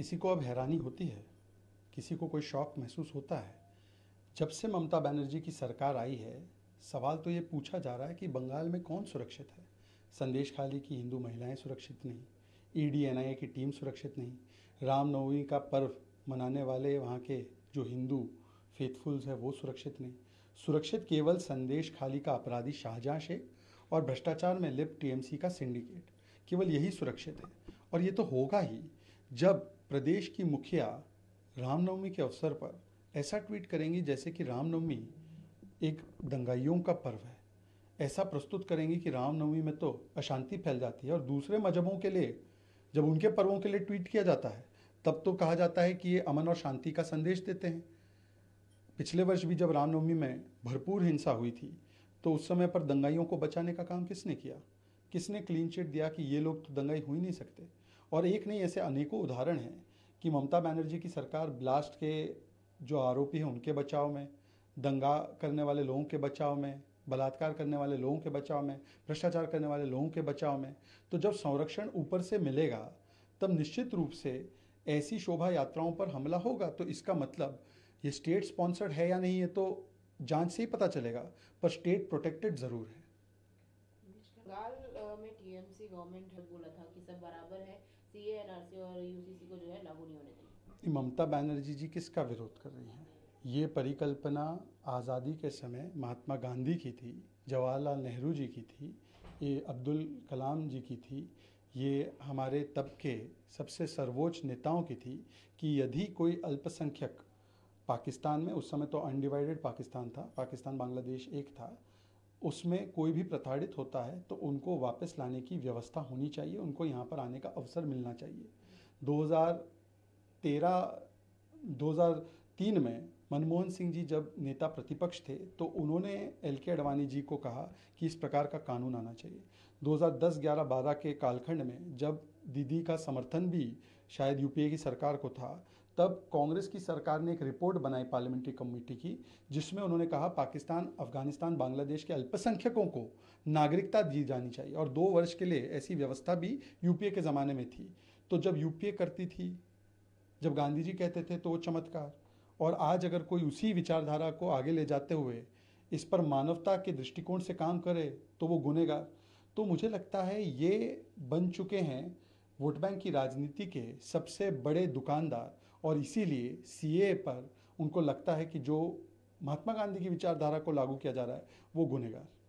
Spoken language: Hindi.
किसी को अब हैरानी होती है किसी को कोई शौक महसूस होता है जब से ममता बनर्जी की सरकार आई है सवाल तो ये पूछा जा रहा है कि बंगाल में कौन सुरक्षित है संदेश खाली की हिंदू महिलाएं सुरक्षित नहीं ई डी एन आई ए की टीम सुरक्षित नहीं रामनवमी का पर्व मनाने वाले वहाँ के जो हिंदू फेथफुल्स हैं वो सुरक्षित नहीं सुरक्षित केवल संदेश खाली का अपराधी शाहजहाँ शेख और भ्रष्टाचार में लिप टीएमसी का सिंडिकेट केवल यही सुरक्षित है और ये तो होगा ही जब प्रदेश की मुखिया रामनवमी के अवसर पर ऐसा ट्वीट करेंगी जैसे कि रामनवमी एक दंगाइयों का पर्व है ऐसा प्रस्तुत करेंगी कि रामनवमी में तो अशांति फैल जाती है और दूसरे मजहबों के लिए जब उनके पर्वों के लिए ट्वीट किया जाता है तब तो कहा जाता है कि ये अमन और शांति का संदेश देते हैं पिछले वर्ष भी जब रामनवमी में भरपूर हिंसा हुई थी तो उस समय पर दंगाइयों को बचाने का काम किसने किया किसने क्लीन चिट दिया कि ये लोग तो दंगाई हो ही नहीं सकते और एक नहीं ऐसे अनेकों उदाहरण हैं कि ममता बनर्जी की सरकार ब्लास्ट के जो आरोपी हैं उनके बचाव में दंगा करने वाले लोगों के बचाव में बलात्कार करने वाले लोगों के बचाव में भ्रष्टाचार करने वाले लोगों के बचाव में तो जब संरक्षण ऊपर से मिलेगा तब निश्चित रूप से ऐसी शोभा यात्राओं पर हमला होगा तो इसका मतलब ये स्टेट स्पॉन्सर्ड है या नहीं है तो जांच से ही पता चलेगा पर स्टेट प्रोटेक्टेड ज़रूर है में टीएमसी गवर्नमेंट बोला था कि सब बराबर है सीए एनआरसी और यूसीसी को जो है लागू नहीं होने चाहिए ममता बनर्जी जी किसका विरोध कर रही हैं ये परिकल्पना आज़ादी के समय महात्मा गांधी की थी जवाहरलाल नेहरू जी की थी ये अब्दुल कलाम जी की थी ये हमारे तबके सबसे सर्वोच्च नेताओं की थी कि यदि कोई अल्पसंख्यक पाकिस्तान में उस समय तो अनडिवाइडेड पाकिस्तान था पाकिस्तान बांग्लादेश एक था उसमें कोई भी प्रताड़ित होता है तो उनको वापस लाने की व्यवस्था होनी चाहिए उनको यहाँ पर आने का अवसर मिलना चाहिए 2013 2003 में मनमोहन सिंह जी जब नेता प्रतिपक्ष थे तो उन्होंने एल के अडवाणी जी को कहा कि इस प्रकार का कानून आना चाहिए 2010-11-12 के कालखंड में जब दीदी का समर्थन भी शायद यूपीए की सरकार को था तब कांग्रेस की सरकार ने एक रिपोर्ट बनाई पार्लियामेंट्री कमेटी की जिसमें उन्होंने कहा पाकिस्तान अफगानिस्तान बांग्लादेश के अल्पसंख्यकों को नागरिकता दी जानी चाहिए और दो वर्ष के लिए ऐसी व्यवस्था भी यूपीए के ज़माने में थी तो जब यूपीए करती थी जब गांधी जी कहते थे तो वो चमत्कार और आज अगर कोई उसी विचारधारा को आगे ले जाते हुए इस पर मानवता के दृष्टिकोण से काम करे तो वो गुनेगार तो मुझे लगता है ये बन चुके हैं वोट बैंक की राजनीति के सबसे बड़े दुकानदार और इसीलिए सीए पर उनको लगता है कि जो महात्मा गांधी की विचारधारा को लागू किया जा रहा है वो गुनेगार